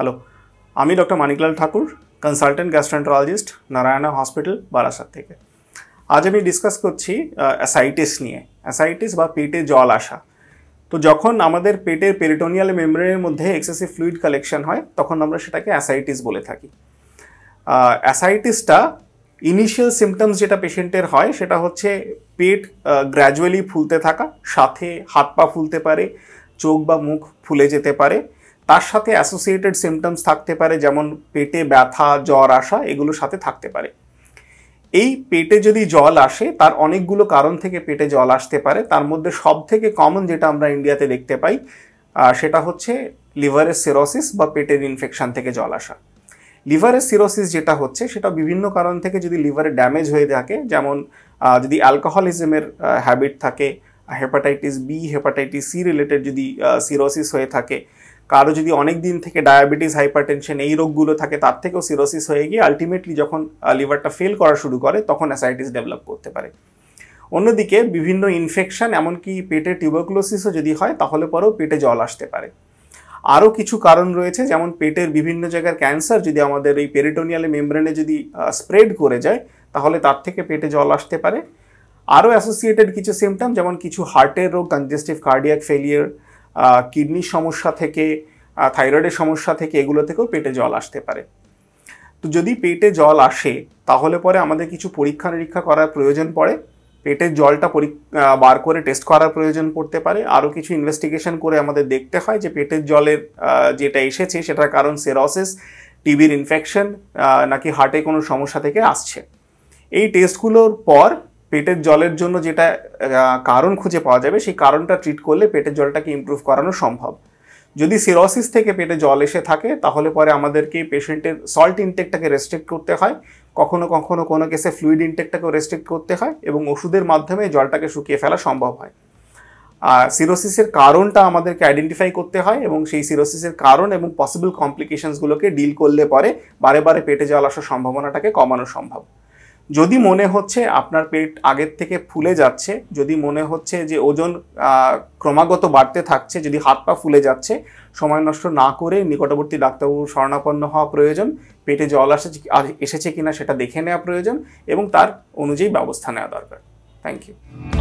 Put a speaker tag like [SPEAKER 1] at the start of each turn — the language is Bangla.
[SPEAKER 1] হ্যালো আমি doctor Maniklal Thakur consultant gastroenterologist Narayana hospital Barasat থেকে আজ আমি ডিসকাস করছি অ্যাসাইটিস নিয়ে অ্যাসাইটিস বা পেটে জল আসা তো যখন আমাদের পেটের পেরিটোনিয়াল মেমব্রেনের মধ্যে এক্সেসিভ ফ্লুইড কালেকশন হয় তখন আমরা সেটাকে অ্যাসাইটিস বলে থাকি অ্যাসাইটিসটা ইনিশিয়াল সিমটমস যেটা পেশেন্টের হয় সেটা হচ্ছে পেট গ্র্যাজুয়ালি ফুলতে থাকা সাথে হাত পা ফুলতে পারে চোখ বা মুখ ফুলে যেতে পারে তার সাথে অ্যাসোসিয়েটেড সিমটমস থাকতে পারে যেমন পেটে ব্যথা জ্বর আসা এগুলোর সাথে থাকতে পারে এই পেটে যদি জল আসে তার অনেকগুলো কারণ থেকে পেটে জল আসতে পারে তার মধ্যে সব থেকে কমন যেটা আমরা ইন্ডিয়াতে দেখতে পাই সেটা হচ্ছে লিভারের সিরোসিস বা পেটের ইনফেকশান থেকে জল আসা লিভারের সিরোসিস যেটা হচ্ছে সেটা বিভিন্ন কারণ থেকে যদি লিভারে ড্যামেজ হয়ে থাকে যেমন যদি অ্যালকোহলিজমের হ্যাবিট থাকে hepatitis B hepatitis C related যদি সিরোসিস হয়ে থাকে কারো যদি অনেক দিন থেকে ডায়াবেটিস হাইপারটেনশন এই রোগগুলো থাকে তার থেকেও সিরোসিস হয়ে গিয়ে আলটিমেটলি যখন লিভারটা ফেল করা শুরু করে তখন অ্যাসাইটিস ডেভেলপ করতে পারে অন্যদিকে বিভিন্ন ইনফেকশান এমনকি পেটে টিউবারকুলোসিসও যদি হয় তাহলে পরেও পেটে জল আসতে পারে আরও কিছু কারণ রয়েছে যেমন পেটের বিভিন্ন জায়গার ক্যান্সার যদি আমাদের এই পেরিটোনিয়ালে মেমব্রেনে যদি স্প্রেড করে যায় তাহলে তার থেকে পেটে জল আসতে পারে আরও অ্যাসোসিয়েটেড কিছু সিমটাম যেমন কিছু হার্টের রোগ কনজেস্টিভ কার্ডিয়াক ফেলিয়ার কিডনির সমস্যা থেকে থাইরয়েডের সমস্যা থেকে এগুলো থেকেও পেটে জল আসতে পারে তো যদি পেটে জল আসে তাহলে পরে আমাদের কিছু পরীক্ষা নিরীক্ষা করার প্রয়োজন পড়ে পেটের জলটা বার করে টেস্ট করার প্রয়োজন পড়তে পারে আরও কিছু ইনভেস্টিগেশন করে আমাদের দেখতে হয় যে পেটের জলের যেটা এসেছে সেটার কারণ সেরসিস টিবির ইনফেকশন নাকি হার্টে কোনো সমস্যা থেকে আসছে এই টেস্টগুলোর পর পেটের জলের জন্য যেটা কারণ খুঁজে পাওয়া যাবে সেই কারণটা ট্রিট করলে পেটের জলটাকে ইম্প্রুভ করানো সম্ভব যদি সিরোসিস থেকে পেটে জল এসে থাকে তাহলে পরে আমাদেরকে পেশেন্টের সল্ট ইনটেকটাকে রেস্ট্রিক্ট করতে হয় কখনো কখনো কোনো কেসে ফ্লুইড ইনটেকটাকেও রেস্ট্রিক্ট করতে হয় এবং ওষুধের মাধ্যমে জলটাকে শুকিয়ে ফেলা সম্ভব হয় আর সিরোসিসের কারণটা আমাদেরকে আইডেন্টিফাই করতে হয় এবং সেই সিরোসিসের কারণ এবং পসিবল কমপ্লিকেশানসগুলোকে ডিল করলে পরে বারে বারে পেটে জল আসার সম্ভাবনাটাকে কমানো সম্ভব যদি মনে হচ্ছে আপনার পেট আগের থেকে ফুলে যাচ্ছে যদি মনে হচ্ছে যে ওজন ক্রমাগত বাড়তে থাকছে যদি হাত পা ফুলে যাচ্ছে সময় নষ্ট না করে নিকটবর্তী ডাক্তারবাবুর শরণাপন্ন হওয়া প্রয়োজন পেটে জল আসে এসেছে কিনা সেটা দেখে নেওয়া প্রয়োজন এবং তার অনুযায়ী ব্যবস্থা নেওয়া দরকার থ্যাংক ইউ